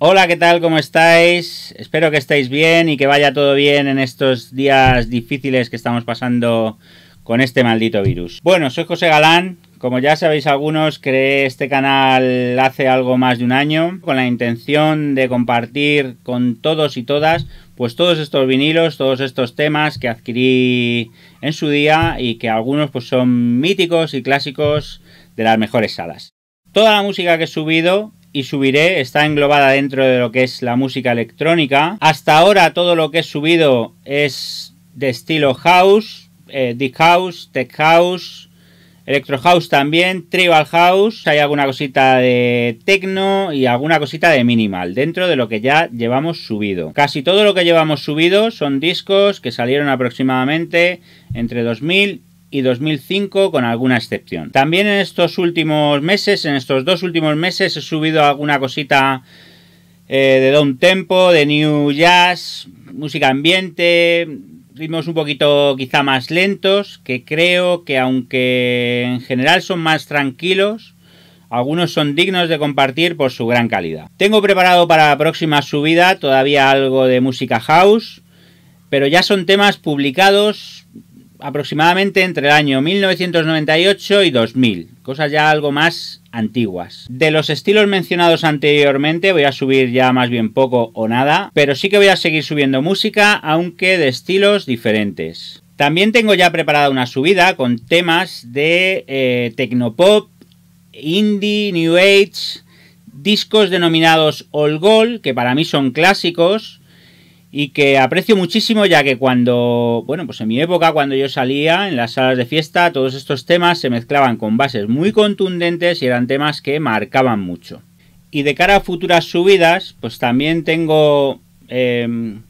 Hola, ¿qué tal? ¿Cómo estáis? Espero que estéis bien y que vaya todo bien en estos días difíciles que estamos pasando con este maldito virus. Bueno, soy José Galán. Como ya sabéis algunos, creé este canal hace algo más de un año con la intención de compartir con todos y todas pues todos estos vinilos, todos estos temas que adquirí en su día y que algunos pues son míticos y clásicos de las mejores salas. Toda la música que he subido y subiré está englobada dentro de lo que es la música electrónica. Hasta ahora todo lo que he subido es de estilo house, eh, house, tech house, electro house también, tribal house, hay alguna cosita de techno y alguna cosita de minimal dentro de lo que ya llevamos subido. Casi todo lo que llevamos subido son discos que salieron aproximadamente entre 2000 y 2005 con alguna excepción. También en estos últimos meses, en estos dos últimos meses he subido alguna cosita eh, de down tempo, de new jazz, música ambiente, ritmos un poquito quizá más lentos, que creo que aunque en general son más tranquilos, algunos son dignos de compartir por su gran calidad. Tengo preparado para la próxima subida todavía algo de música house, pero ya son temas publicados aproximadamente entre el año 1998 y 2000, cosas ya algo más antiguas. De los estilos mencionados anteriormente voy a subir ya más bien poco o nada, pero sí que voy a seguir subiendo música, aunque de estilos diferentes. También tengo ya preparada una subida con temas de eh, tecnopop, indie, new age, discos denominados all gold, que para mí son clásicos, y que aprecio muchísimo ya que cuando, bueno, pues en mi época, cuando yo salía en las salas de fiesta, todos estos temas se mezclaban con bases muy contundentes y eran temas que marcaban mucho. Y de cara a futuras subidas, pues también tengo em,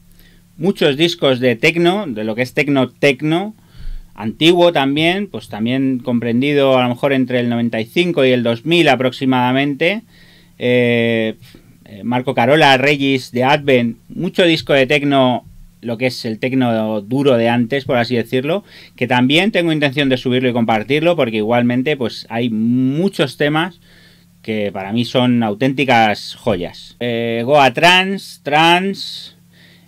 muchos discos de tecno, de lo que es tecno tecno, antiguo también, pues también comprendido a lo mejor entre el 95 y el 2000 aproximadamente. Eh, eh, Marco Carola, Regis, de Advent, mucho disco de tecno, lo que es el tecno duro de antes, por así decirlo, que también tengo intención de subirlo y compartirlo, porque igualmente pues hay muchos temas que para mí son auténticas joyas. Eh, Goa Trans, Trans,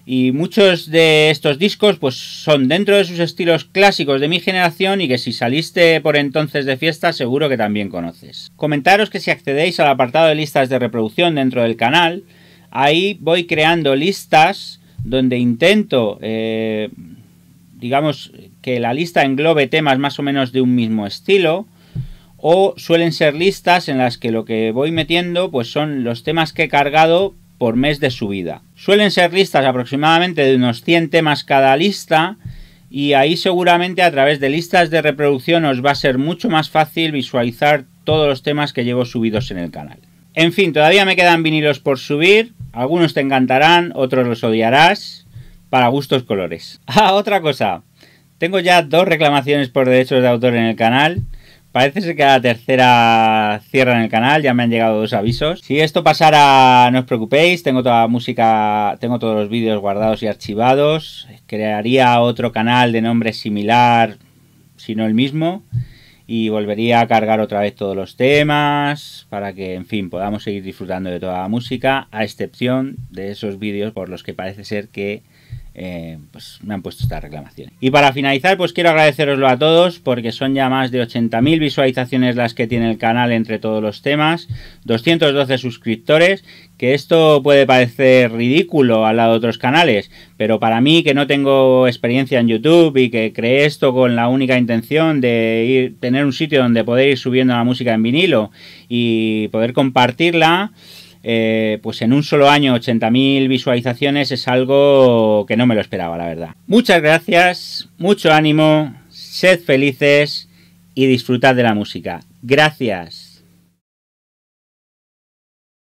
y muchos de estos discos pues son dentro de sus estilos clásicos de mi generación y que si saliste por entonces de fiesta seguro que también conoces. Comentaros que si accedéis al apartado de listas de reproducción dentro del canal, ahí voy creando listas donde intento, eh, digamos, que la lista englobe temas más o menos de un mismo estilo, o suelen ser listas en las que lo que voy metiendo pues son los temas que he cargado por mes de subida. Suelen ser listas aproximadamente de unos 100 temas cada lista y ahí seguramente a través de listas de reproducción os va a ser mucho más fácil visualizar todos los temas que llevo subidos en el canal. En fin, todavía me quedan vinilos por subir, algunos te encantarán, otros los odiarás, para gustos colores. Ah, otra cosa, tengo ya dos reclamaciones por derechos de autor en el canal Parece ser que a la tercera cierran el canal, ya me han llegado dos avisos. Si esto pasara, no os preocupéis, tengo toda la música, tengo todos los vídeos guardados y archivados. Crearía otro canal de nombre similar, si no el mismo. Y volvería a cargar otra vez todos los temas para que, en fin, podamos seguir disfrutando de toda la música, a excepción de esos vídeos por los que parece ser que eh, pues me han puesto esta reclamación Y para finalizar, pues quiero agradeceroslo a todos porque son ya más de 80.000 visualizaciones las que tiene el canal entre todos los temas, 212 suscriptores, que esto puede parecer ridículo al lado de otros canales, pero para mí que no tengo experiencia en YouTube y que creé esto con la única intención de ir, tener un sitio donde poder ir subiendo la música en vinilo y poder compartirla, eh, pues en un solo año 80.000 visualizaciones es algo que no me lo esperaba, la verdad. Muchas gracias, mucho ánimo, sed felices y disfrutad de la música. Gracias.